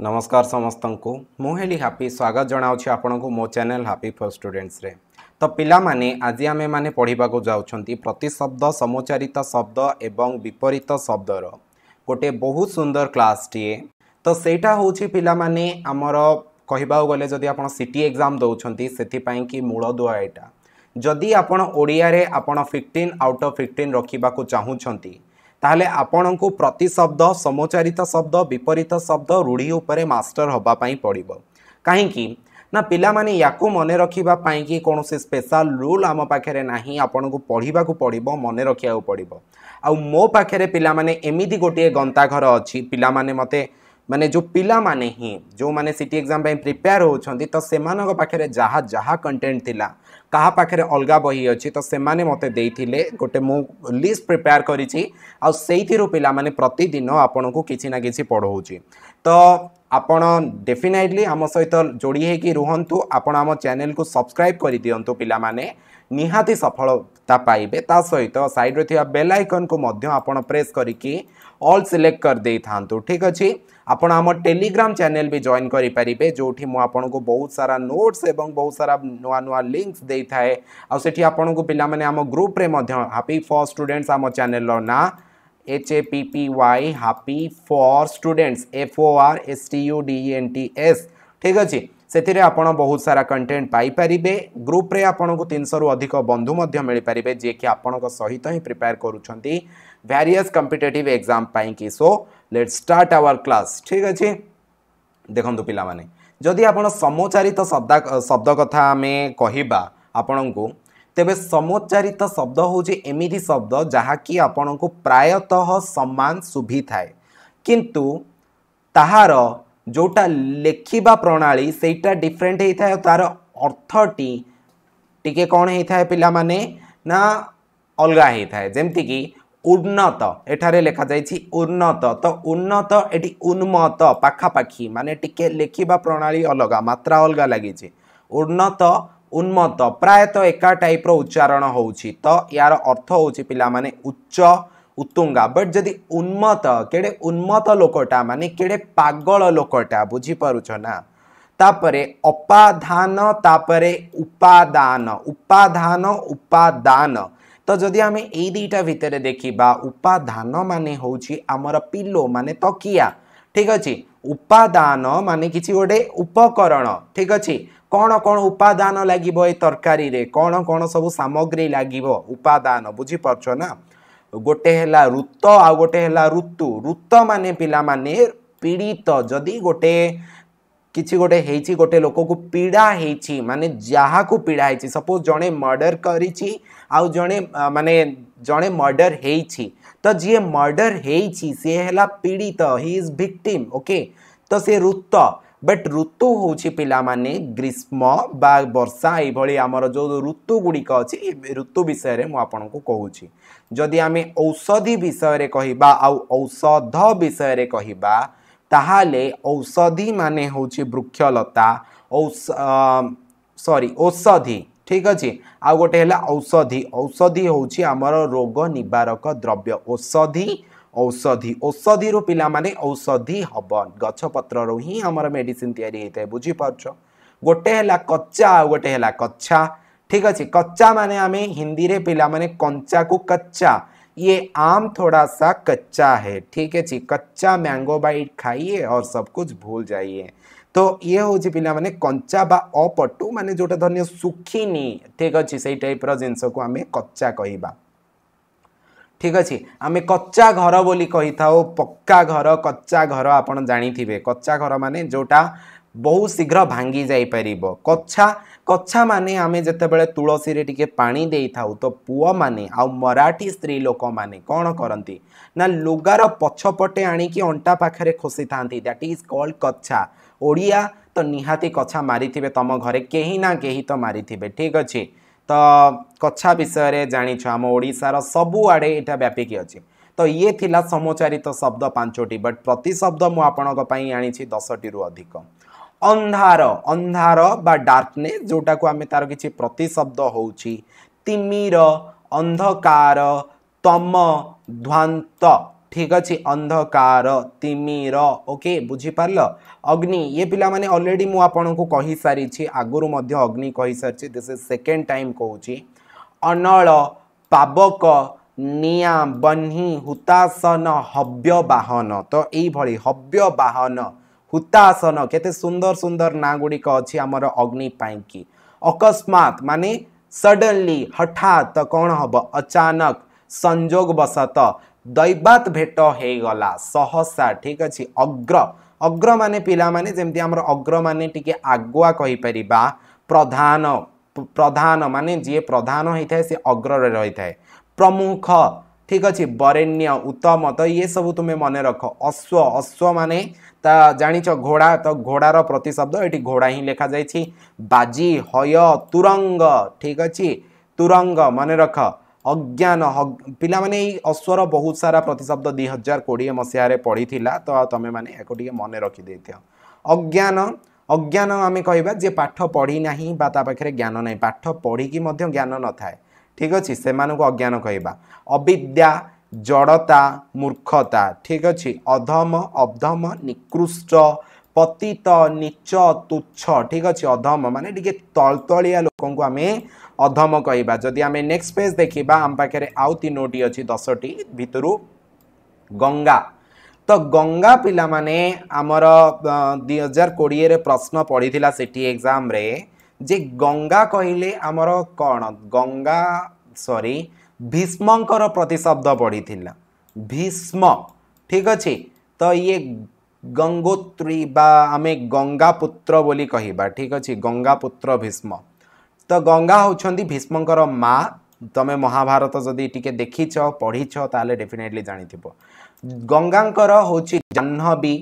ନମସ୍କାର ସମସ୍ତଙ୍କୁ ମୁଁ ହେଲି ହାପି ସ୍ୱାଗତ ଜଣାଉଛି ଆପଣଙ୍କୁ ମୋ ଚ୍ୟାନେଲ୍ ହାପି ଫର୍ ଷ୍ଟୁଡେଣ୍ଟସରେ ତ ପିଲାମାନେ ଆଜି ଆମେମାନେ ପଢ଼ିବାକୁ ଯାଉଛନ୍ତି ପ୍ରତିଶବ୍ଦ ସମୁଚାରିତ ଶବ୍ଦ ଏବଂ ବିପରୀତ ଶବ୍ଦର ଗୋଟେ ବହୁତ ସୁନ୍ଦର କ୍ଲାସ୍ଟିଏ ତ ସେଇଟା ହେଉଛି ପିଲାମାନେ ଆମର କହିବାକୁ ଗଲେ ଯଦି ଆପଣ ସିଟି ଏକ୍ଜାମ୍ ଦେଉଛନ୍ତି ସେଥିପାଇଁ କି ମୂଳଦୁଆ ଏଇଟା ଯଦି ଆପଣ ଓଡ଼ିଆରେ ଆପଣ ଫିଫ୍ଟିନ୍ ଆଉଟ୍ ଅଫ୍ ଫିଫ୍ଟିନ୍ ରଖିବାକୁ ଚାହୁଁଛନ୍ତି ताहले आपण को प्रतिशब्द शब्द समोचारित शब्द विपरीत शब्द रूढ़ी मास्टर हाँपाई पड़ो कहीं ना पाने या मन रखापी कि कौन से स्पेशल रूल आम पाखे ना आपन को पढ़ाक पड़ो मन रखा पड़ो आो पाखे पाने गोटे गंताघर अच्छी पिलाने मत माने जो पिलाने जो मैंने सिटी एग्जाम प्रिपेयर होती तो से पाखे जहा जहाँ कंटेन्टा କାହା ପାଖରେ ଅଲଗା ବହି ଅଛି ତ ସେମାନେ ମୋତେ ଦେଇଥିଲେ ଗୋଟେ ମୁଁ ଲିଷ୍ଟ ପ୍ରିପେୟାର କରିଛି ଆଉ ସେଇଥିରୁ ପିଲାମାନେ ପ୍ରତିଦିନ ଆପଣଙ୍କୁ କିଛି ନା କିଛି ପଢ଼ଉଛି ତ ଆପଣ ଡେଫିନାଇଟଲି ଆମ ସହିତ ଯୋଡ଼ି ହେଇକି ରୁହନ୍ତୁ ଆପଣ ଆମ ଚ୍ୟାନେଲକୁ ସବସ୍କ୍ରାଇବ୍ କରିଦିଅନ୍ତୁ ପିଲାମାନେ ନିହାତି ସଫଳତା ପାଇବେ ତା ସହିତ ସାଇଡ଼୍ରେ ଥିବା ବେଲ୍ ଆଇକନ୍କୁ ମଧ୍ୟ ଆପଣ ପ୍ରେସ୍ କରିକି ଅଲ୍ ସିଲେକ୍ଟ କରିଦେଇଥାନ୍ତୁ ଠିକ୍ ଅଛି ଆପଣ ଆମ ଟେଲିଗ୍ରାମ ଚ୍ୟାନେଲ ବି ଜଏନ୍ କରିପାରିବେ ଯେଉଁଠି ମୁଁ ଆପଣଙ୍କୁ ବହୁତ ସାରା ନୋଟ୍ସ ଏବଂ ବହୁତ ସାରା ନୂଆ ନୂଆ ଲିଙ୍କସ୍ ଦେଇଥାଏ ଆଉ ସେଠି ଆପଣଙ୍କୁ ପିଲାମାନେ ଆମ ଗ୍ରୁପରେ ମଧ୍ୟ ହାପି ଫର୍ ଷ୍ଟୁଡେଣ୍ଟସ୍ ଆମ ଚ୍ୟାନେଲର ନାଁ H A P P Y happy for students F O R S T U D N T S ठीक अच्छे से आप बहुत सारा कंटेन्ट पाइपर ग्रुप्रे आपको तीन शह रु अधिक बंधु मिलपारे जे कि आपण सहित ही प्रिपेयर करूँ वैरियस कंपिटेटिव एग्जाम कि so let start our class ठीक अच्छे देखु पाने जदि समोचारित शब्द शब्द कथा आम कह आपण को तेज समोच्चारित शब्द हूँ एमती शब्द जहाँकि को प्रायतः सामान शुभि थाए कि तहार जोटा लेखा प्रणाली से डिफरेन्ट होता है तार अर्थटी टी कौन होता है पाने ना अलग होता है जमती कि উন্নত এখানে লেখা যাই উন্নত তো উন্নত এটি উন্মত পাখাপাখি মানে টিকি লেখা প্রণালী অলগা মাত্রা অলগা লাগিছে উন্নত উন্মত প্রায়তঃ একা টাইপ্র উচ্চারণ হচ্ছে তো ইয়ার অর্থ হচ্ছে পিলা মানে উচ্চ উত্তুঙ্গা বট যদি উন্মত কেড়ে উন্মত লোকটা মানে কেড়ে পাগল লোকটা বুঝিপারুছ না তাপরে অপাধান তাপরে উপাদান উপাধান উপাদান ତ ଯଦି ଆମେ ଏଇ ଦୁଇଟା ଭିତରେ ଦେଖିବା ଉପାଦାନ ମାନେ ହେଉଛି ଆମର ପିଲୋ ମାନେ ତକିଆ ଠିକ୍ ଅଛି ଉପାଦାନ ମାନେ କିଛି ଗୋଟେ ଉପକରଣ ଠିକ୍ ଅଛି କ'ଣ କ'ଣ ଉପାଦାନ ଲାଗିବ ଏ ତରକାରୀରେ କ'ଣ କ'ଣ ସବୁ ସାମଗ୍ରୀ ଲାଗିବ ଉପାଦାନ ବୁଝିପାରୁଛ ନା ଗୋଟେ ହେଲା ଋତ ଆଉ ଗୋଟେ ହେଲା ଋତୁ ଋତ ମାନେ ପିଲାମାନେ ପୀଡ଼ିତ ଯଦି ଗୋଟେ କିଛି ଗୋଟେ ହେଇଛି ଗୋଟେ ଲୋକକୁ ପୀଡ଼ା ହେଇଛି ମାନେ ଯାହାକୁ ପୀଡ଼ା ହେଇଛି ସପୋଜ୍ ଜଣେ ମର୍ଡ଼ର କରିଛି ଆଉ ଜଣେ ମାନେ ଜଣେ ମର୍ଡ଼ର ହେଇଛି ତ ଯିଏ ମର୍ଡ଼ର ହେଇଛି ସିଏ ହେଲା ପୀଡ଼ିତ ହି ଇଜ୍ ଭିକ୍ଟିମ୍ ଓକେ ତ ସେ ଋତ ବଟ୍ ଋତୁ ହେଉଛି ପିଲାମାନେ ଗ୍ରୀଷ୍ମ ବା ବର୍ଷା ଏଇଭଳି ଆମର ଯେଉଁ ଋତୁ ଗୁଡ଼ିକ ଅଛି ଏ ଋତୁ ବିଷୟରେ ମୁଁ ଆପଣଙ୍କୁ କହୁଛି ଯଦି ଆମେ ଔଷଧି ବିଷୟରେ କହିବା ଆଉ ଔଷଧ ବିଷୟରେ କହିବା ତାହେଲେ ଔଷଧି ମାନେ ହେଉଛି ବୃକ୍ଷଲତା ସରି ଔଷଧି ଠିକ୍ ଅଛି ଆଉ ଗୋଟେ ହେଲା ଔଷଧି ଔଷଧି ହେଉଛି ଆମର ରୋଗ ନିବାରକ ଦ୍ରବ୍ୟ ଔଷଧି ଔଷଧି ଔଷଧିରୁ ପିଲାମାନେ ଔଷଧି ହେବ ଗଛପତ୍ରରୁ ହିଁ ଆମର ମେଡ଼ିସିନ୍ ତିଆରି ହେଇଥାଏ ବୁଝିପାରୁଛ ଗୋଟେ ହେଲା କଚା ଆଉ ଗୋଟେ ହେଲା କଚ୍ଛା ଠିକ୍ ଅଛି କଚା ମାନେ ଆମେ ହିନ୍ଦୀରେ ପିଲାମାନେ କଞ୍ଚାକୁ କଚ୍ଚା ये आम थोड़ा सा कच्चा है ठीक है जी कच्चा मैंगो बाइट खाइए और सब कुछ भूल जाइए तो ये हूँ पिला मैंने कंचा बा अपटु मानने जोटा धरने सुखिनी ठीक अच्छे से टाइप रिश्स को आम कच्चा कह ठीक अच्छे आम कच्चा घर बोली कही था पक्का घर कच्चा घर आप जाथे कच्चा घर मान जोटा ବହୁତ ଶୀଘ୍ର ଭାଙ୍ଗି ଯାଇପାରିବ କଛା କଛାମାନେ ଆମେ ଯେତେବେଳେ ତୁଳସୀରେ ଟିକେ ପାଣି ଦେଇଥାଉ ତ ପୁଅମାନେ ଆଉ ମରାଠୀ ସ୍ତ୍ରୀ ଲୋକମାନେ କ'ଣ କରନ୍ତି ନା ଲୁଗାର ପଛପଟେ ଆଣିକି ଅଣ୍ଟା ପାଖରେ ଖୋସିଥାନ୍ତି ଦ୍ୟାଟ୍ ଇଜ୍ କଲ୍ଡ କଛା ଓଡ଼ିଆ ତ ନିହାତି କଛା ମାରିଥିବେ ତମ ଘରେ କେହି ନା କେହି ତ ମାରିଥିବେ ଠିକ୍ ଅଛି ତ କଛା ବିଷୟରେ ଜାଣିଛ ଆମ ଓଡ଼ିଶାର ସବୁଆଡ଼େ ଏଇଟା ବ୍ୟାପିକି ଅଛି ତ ଇଏ ଥିଲା ସମୋଚାରିତ ଶବ୍ଦ ପାଞ୍ଚଟି ବଟ୍ ପ୍ରତିଶବ୍ଦ ମୁଁ ଆପଣଙ୍କ ପାଇଁ ଆଣିଛି ଦଶଟିରୁ ଅଧିକ ଅନ୍ଧାର ଅନ୍ଧାର ବା ଡାର୍କନେସ୍ ଯେଉଁଟାକୁ ଆମେ ତା'ର କିଛି ପ୍ରତିଶବ୍ଦ ହେଉଛି ତିମିର ଅନ୍ଧକାର ତମ ଧ୍ୱାନ୍ତ ଠିକ୍ ଅଛି ଅନ୍ଧକାର ତିମିର ଓକେ ବୁଝିପାରିଲ ଅଗ୍ନି ଇଏ ପିଲାମାନେ ଅଲରେଡ଼ି ମୁଁ ଆପଣଙ୍କୁ କହିସାରିଛି ଆଗରୁ ମଧ୍ୟ ଅଗ୍ନି କହିସାରିଛି ଦିସ୍ ଇଜ୍ ସେକେଣ୍ଡ ଟାଇମ୍ କହୁଛି ଅନଳ ପାବକ ନିଆଁ ବହ୍ନି ହୁତାସନ ହବ୍ୟ ବାହନ ତ ଏଇଭଳି ହବ୍ୟ ବାହନ ହୁତାସନ କେତେ ସୁନ୍ଦର ସୁନ୍ଦର ନାଁ ଗୁଡ଼ିକ ଅଛି ଆମର ଅଗ୍ନି ପାଇଁକି ଅକସ୍ମାତ୍ ମାନେ ସଡନଲି ହଠାତ୍ ତ କ'ଣ ହେବ ଅଚାନକ ସଂଯୋଗ ବଶତଃ ଦୈବାତ ଭେଟ ହେଇଗଲା ସହସା ଠିକ୍ ଅଛି ଅଗ୍ର ଅଗ୍ର ମାନେ ପିଲାମାନେ ଯେମିତି ଆମର ଅଗ୍ର ମାନେ ଟିକେ ଆଗୁଆ କହିପାରିବା ପ୍ରଧାନ ପ୍ରଧାନ ମାନେ ଯିଏ ପ୍ରଧାନ ହେଇଥାଏ ସେ ଅଗ୍ରରେ ରହିଥାଏ ପ୍ରମୁଖ ঠিক আছে বরেণ্য উত্তম তো ইয়ে সব তুমি মনে রখ অশ্ব অশ্ব মানে তা জাঁচ ঘোড়া তো ঘোড়ার প্রতিশব্দ এটি ঘোড়া হি লেখা যাই বাজি হয় তুরঙ্গ ঠিক আছে তুরঙ্গ মনে রখ ଅଜ୍ଞାନ ପିଲାମାନେ ଏଇ ଅଶ୍ୱର ବହୁତ ସାରା ପ୍ରତିଶବ୍ଦ ଦୁଇ ହଜାର କୋଡ଼ିଏ ମସିହାରେ ପଡ଼ିଥିଲା ତ ତୁମେମାନେ ଏହାକୁ ଟିକେ ମନେ ରଖିଦେଇଥିବ ଅଜ୍ଞାନ ଅଜ୍ଞାନ ଆମେ କହିବା ଯେ ପାଠ ପଢ଼ି ନାହିଁ ବା ତା ପାଖରେ ଜ୍ଞାନ ନାହିଁ ପାଠ ପଢ଼ିକି ମଧ୍ୟ ଜ୍ଞାନ ନଥାଏ ঠিক ଅଛି ସେମାନଙ୍କୁ ଅଜ୍ଞାନ କହିବା ଅବିଦ୍ୟା ଜଡ଼ତା ମୂର୍ଖତା ଠିକ୍ ଅଛି ଅଧମ ଅଧମ ନିକୃଷ୍ଟ ପତିତ ନିଚ ତୁଚ୍ଛ ଠିକ୍ ଅଛି ଅଧମ ମାନେ ଟିକେ ତଳତଳିଆ ଲୋକଙ୍କୁ ଆମେ ଅଧମ କହିବା ଯଦି ଆମେ ନେକ୍ସଟ ପେଜ୍ ଦେଖିବା ଆମ ପାଖରେ ଆଉ ତିନୋଟି ଅଛି ଦଶଟି ଭିତରୁ ଗଙ୍ଗା ତ ଗଙ୍ଗା ପିଲାମାନେ ଆମର ଦୁଇ ହଜାର କୋଡ଼ିଏରେ ପ୍ରଶ୍ନ ପଡ଼ିଥିଲା ସେଠି ଏକ୍ଜାମ୍ରେ ଯେ ଗଙ୍ଗା କହିଲେ ଆମର କ'ଣ ଗଙ୍ଗା ସରି ଭୀଷ୍ମଙ୍କର ପ୍ରତିଶବ୍ଦ ପଡ଼ିଥିଲା ଭୀଷ୍ମ ଠିକ୍ ଅଛି ତ ଇଏ ଗଙ୍ଗୋତ୍ରୀ ବା ଆମେ ଗଙ୍ଗାପୁତ୍ର ବୋଲି କହିବା ଠିକ୍ ଅଛି ଗଙ୍ଗାପୁତ୍ର ଭୀଷ୍ମ ତ ଗଙ୍ଗା ହେଉଛନ୍ତି ଭୀଷ୍ମଙ୍କର ମା ତମେ ମହାଭାରତ ଯଦି ଟିକେ ଦେଖିଛ ପଢ଼ିଛ ତାହେଲେ ଡେଫିନେଟଲି ଜାଣିଥିବ ଗଙ୍ଗାଙ୍କର ହେଉଛି ଜାହ୍ନବୀ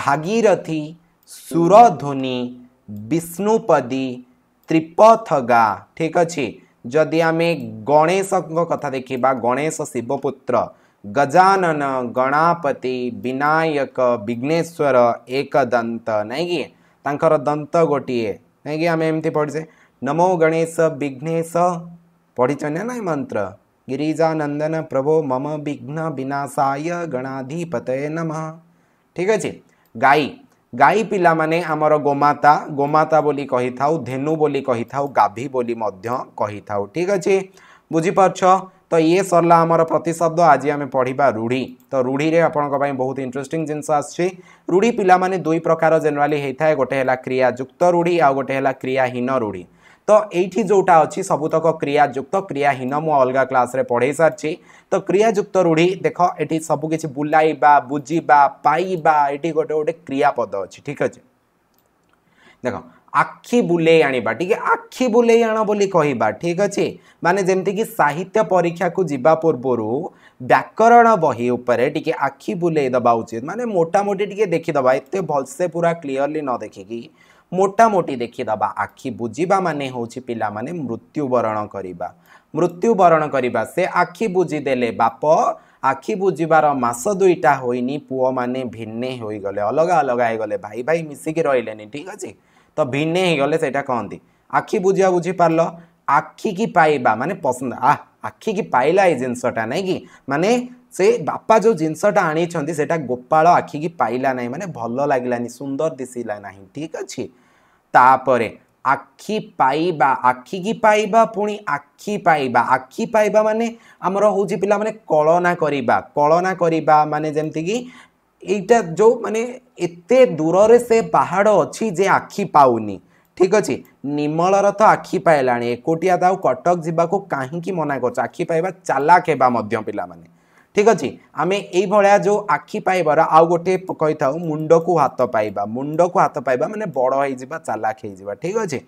ଭାଗୀରଥୀ ସୁରଧ୍ୱନି ବିଷ୍ଣୁପଦୀ त्रिपथ गाँ ठीक अच्छे जदि आम गणेश कथा देखा गणेश शिवपुत्र गजानन गणापति विनायक विघ्नेश्वर एक दंत नहीं कि दंत गोटे नहीं कि आम एम पढ़े नमो गणेश विघ्नेश पढ़ीचने ना मंत्र गिरीजानंदन प्रभो मम विघ्न विनाशा गणाधिपत नम ठीक अच्छे गाई गाई पाने गोमाता गोमाता बोली कही था धेनु बोली कही था गाभी बोली था ठीक अच्छे बुझिपार्छ तो ये सरला आम प्रतिशब्द आज आम पढ़ा रूढ़ी तो रूढ़ी में आपं बहुत इंटरेस्ट जिनस आूढ़ी पिला दुई प्रकार जेनराली गोटे क्रियाजुक्त रूढ़ी आ गए क्रियाहीन रूढ़ी ତ ଏଇଠି ଯେଉଁଟା ଅଛି ସବୁତକ କ୍ରିୟାଯୁକ୍ତ କ୍ରିୟାହୀନ ମୁଁ ଅଲଗା କ୍ଲାସ୍ରେ ପଢ଼େଇ ସାରିଛି ତ କ୍ରିୟାଯୁକ୍ତ ରୂଢ଼ି ଦେଖ ଏଠି ସବୁକିଛି ବୁଲାଇବା ବୁଝିବା ପାଇବା ଏଠି ଗୋଟେ ଗୋଟେ କ୍ରିୟାପଦ ଅଛି ଠିକ୍ ଅଛି ଦେଖ ଆଖି ବୁଲେଇ ଆଣିବା ଟିକେ ଆଖି ବୁଲେଇ ଆଣ ବୋଲି କହିବା ଠିକ୍ ଅଛି ମାନେ ଯେମିତିକି ସାହିତ୍ୟ ପରୀକ୍ଷାକୁ ଯିବା ପୂର୍ବରୁ ବ୍ୟାକରଣ ବହି ଉପରେ ଟିକେ ଆଖି ବୁଲେଇ ଦେବା ଉଚିତ ମାନେ ମୋଟାମୋଟି ଟିକେ ଦେଖିଦେବା ଏତେ ଭଲସେ ପୁରା କ୍ଲିଅରଲି ନ ଦେଖିକି ମୋଟାମୋଟି ଦେଖିଦେବା ଆଖି ବୁଜିବା ମାନେ ହେଉଛି ପିଲାମାନେ ମୃତ୍ୟୁବରଣ କରିବା ମୃତ୍ୟୁବରଣ କରିବା ସେ ଆଖି ବୁଜିଦେଲେ ବାପ ଆଖି ବୁଜିବାର ମାସ ଦୁଇଟା ହୋଇନି ପୁଅମାନେ ଭିନେ ହୋଇଗଲେ ଅଲଗା ଅଲଗା ହୋଇଗଲେ ଭାଇ ଭାଇ ମିଶିକି ରହିଲେନି ଠିକ୍ ଅଛି ତ ଭିନେ ହୋଇଗଲେ ସେଇଟା କହନ୍ତି ଆଖି ବୁଝିବା ବୁଝିପାରିଲ ଆଖିକି ପାଇବା ମାନେ ପସନ୍ଦ ଆ ଆଖିକି ପାଇଲା ଏଇ ଜିନିଷଟା ନାଇଁ କି ମାନେ ସେ ବାପା ଯେଉଁ ଜିନିଷଟା ଆଣିଛନ୍ତି ସେଇଟା ଗୋପାଳ ଆଖିକି ପାଇଲା ନାହିଁ ମାନେ ଭଲ ଲାଗିଲାନି ସୁନ୍ଦର ଦିଶିଲା ନାହିଁ ଠିକ୍ ଅଛି ତାପରେ ଆଖି ପାଇବା ଆଖିକି ପାଇବା ପୁଣି ଆଖି ପାଇବା ଆଖି ପାଇବା ମାନେ ଆମର ହେଉଛି ପିଲାମାନେ କଳନା କରିବା କଳନା କରିବା ମାନେ ଯେମିତିକି ଏଇଟା ଯେଉଁ ମାନେ ଏତେ ଦୂରରେ ସେ ପାହାଡ଼ ଅଛି ଯେ ଆଖି ପାଉନି ଠିକ୍ ଅଛି ନିମଳର ତ ଆଖି ପାଇଲାଣି ଏକୁଟିଆ ତ ଆଉ କଟକ ଯିବାକୁ କାହିଁକି ମନା କରୁଛ ଆଖି ପାଇବା ଚାଲାକ ହେବା ମଧ୍ୟ ପିଲାମାନେ ঠিক ଅଛି ଆମେ ଏଇଭଳିଆ ଯେଉଁ ଆଖି ପାଇବାର ଆଉ ଗୋଟେ କହିଥାଉ ମୁଣ୍ଡକୁ ହାତ ପାଇବା ମୁଣ୍ଡକୁ ହାତ ପାଇବା ମାନେ ବଡ଼ ହେଇଯିବା ଚାଲାକ ହେଇଯିବା ଠିକ୍ ଅଛି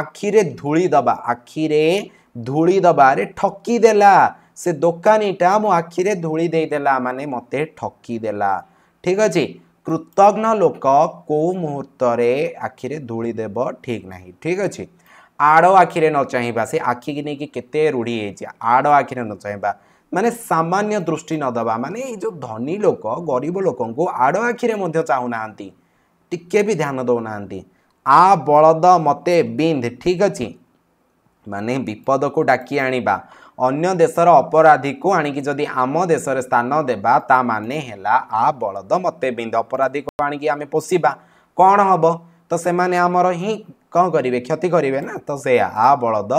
ଆଖିରେ ଧୂଳି ଦେବା ଆଖିରେ ଧୂଳି ଦେବାରେ ଠକିଦେଲା ସେ ଦୋକାନୀଟା ମୋ ଆଖିରେ ଧୂଳି ଦେଇଦେଲା ମାନେ ମୋତେ ଠକିଦେଲା ଠିକ୍ ଅଛି କୃତଜ୍ଞ ଲୋକ କେଉଁ ମୁହୂର୍ତ୍ତରେ ଆଖିରେ ଧୂଳି ଦେବ ଠିକ୍ ନାହିଁ ଠିକ୍ ଅଛି ଆଡ଼ ଆଖିରେ ନ ଚାହିଁବା ସେ ଆଖିକି ନେଇକି କେତେ ରୁଢ଼ି ହେଇଛି ଆଡ଼ ଆଖିରେ ନ ଚାହିଁବା ମାନେ ସାମାନ୍ୟ ଦୃଷ୍ଟି ନଦେବା ମାନେ ଏଇ ଯେଉଁ ଧନୀ ଲୋକ ଗରିବ ଲୋକଙ୍କୁ ଆଡ଼ ଆଖିରେ ମଧ୍ୟ ଚାହୁଁନାହାନ୍ତି ଟିକିଏ ବି ଧ୍ୟାନ ଦେଉନାହାନ୍ତି ଆ ବଳଦ ମୋତେ ବିନ୍ଧ ଠିକ୍ ଅଛି ମାନେ ବିପଦକୁ ଡାକି ଆଣିବା ଅନ୍ୟ ଦେଶର ଅପରାଧୀକୁ ଆଣିକି ଯଦି ଆମ ଦେଶରେ ସ୍ଥାନ ଦେବା ତା ମାନେ ହେଲା ଆ ବଳଦ ମୋତେ ବିନ୍ଧ ଅପରାଧୀକୁ ଆଣିକି ଆମେ ପୋଷିବା କ'ଣ ହେବ ତ ସେମାନେ ଆମର ହିଁ କ'ଣ କରିବେ କ୍ଷତି କରିବେ ନା ତ ସେ ଆ ବଳଦ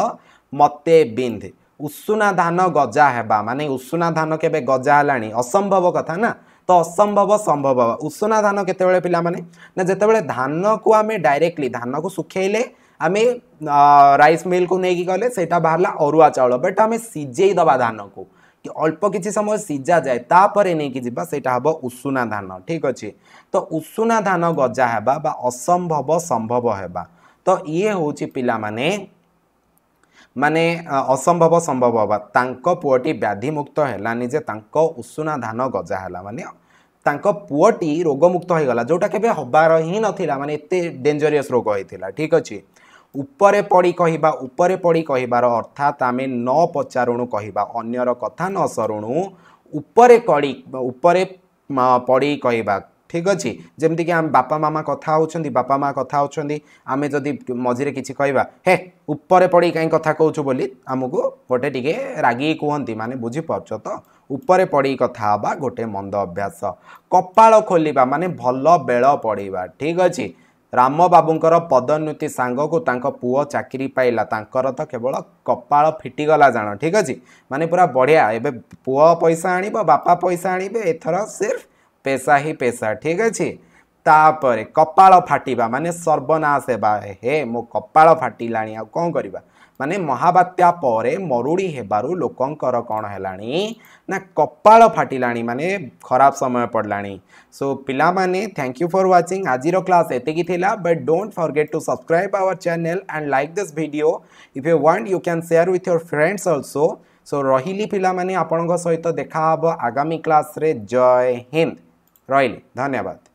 ମୋତେ ବିନ୍ଧ उषुना धान गजा है मानने उषुना धान के गजा है असंभव कथा ना तो असंभव संभव उषुना धान के ना जो धान को आम डायरेक्टली धान को सुखले आम रईस मिल को लेकिन गले से बाहर अरुआ चाउल बट आम सीझेद धान को कि अल्प किसी समय सीझा जाए तापर नहीं जाटा हम उषुना धान ठीक अच्छे तो उषुना धान गजा है असंभव संभव हवा तो ये हूँ पाने ମାନେ ଅସମ୍ଭବ ସମ୍ଭବ ହେବା ତାଙ୍କ ପୁଅଟି ବ୍ୟାଧିମୁକ୍ତ ହେଲାନି ଯେ ତାଙ୍କ ଉଷୁନା ଧାନ ଗଜା ହେଲା ମାନେ ତାଙ୍କ ପୁଅଟି ରୋଗମୁକ୍ତ ହୋଇଗଲା ଯେଉଁଟା କେବେ ହେବାର ହିଁ ନଥିଲା ମାନେ ଏତେ ଡେଞ୍ଜରିୟସ୍ ରୋଗ ହୋଇଥିଲା ଠିକ୍ ଅଛି ଉପରେ ପଡ଼ି କହିବା ଉପରେ ପଡ଼ି କହିବାର ଅର୍ଥାତ୍ ଆମେ ନ ପଚାରୁଣୁ କହିବା ଅନ୍ୟର କଥା ନ ସରୁଣୁ ଉପରେ କଡ଼ି ଉପରେ ପଡ଼ି କହିବା ঠিক ଅଛି ଯେମିତିକି ଆମେ ବାପା ମାମା କଥା ହେଉଛନ୍ତି ବାପା ମା କଥା ହେଉଛନ୍ତି ଆମେ ଯଦି ମଝିରେ କିଛି କହିବା ହେ ଉପରେ ପଡ଼ି କାହିଁ କଥା କହୁଛୁ ବୋଲି ଆମକୁ ଗୋଟେ ଟିକେ ରାଗିକି କୁହନ୍ତି ମାନେ ବୁଝିପାରୁଛ ତ ଉପରେ ପଡ଼ି କଥା ହେବା ଗୋଟେ ମନ୍ଦ ଅଭ୍ୟାସ କପାଳ ଖୋଲିବା ମାନେ ଭଲ ବେଳ ପଡ଼ିବା ଠିକ୍ ଅଛି ରାମବାବୁଙ୍କର ପଦୋନ୍ନତି ସାଙ୍ଗକୁ ତାଙ୍କ ପୁଅ ଚାକିରି ପାଇଲା ତାଙ୍କର ତ କେବଳ କପାଳ ଫିଟିଗଲା ଜାଣ ଠିକ୍ ଅଛି ମାନେ ପୁରା ବଢ଼ିଆ ଏବେ ପୁଅ ପଇସା ଆଣିବ ବାପା ପଇସା ଆଣିବେ ଏଥର ସିର୍ଫ পেশা হি পেশা ঠিক আছে তাপরে কপাল ফাটিবা মানে সর্বনাশ ହେବା হে ମୋ କପାଳ ଫାଟିଲାଣି ଆଉ କ'ଣ କରିବା ମାନେ ମହାବାତ୍ୟା ପରେ ମରୁଡ଼ି ହେବାରୁ ଲୋକଙ୍କର କ'ଣ ହେଲାଣି ନା କପାଳ ଫାଟିଲାଣି ମାନେ ଖରାପ ସମୟ ପଡ଼ିଲାଣି ସୋ ପିଲାମାନେ ଥ୍ୟାଙ୍କ ୟୁ ଫର୍ ୱାଚିଂ ଆଜିର କ୍ଲାସ୍ ଏତିକି ଥିଲା but don't forget to subscribe our channel and like this video if you want you can share with your friends also so ରହିଲି ପିଲାମାନେ ଆପଣଙ୍କ ସହିତ ଦେଖାହେବ ଆଗାମୀ କ୍ଲାସ୍ରେ ଜୟ ହିନ୍ଦ ରହିଲି ଧନ୍ୟବାଦ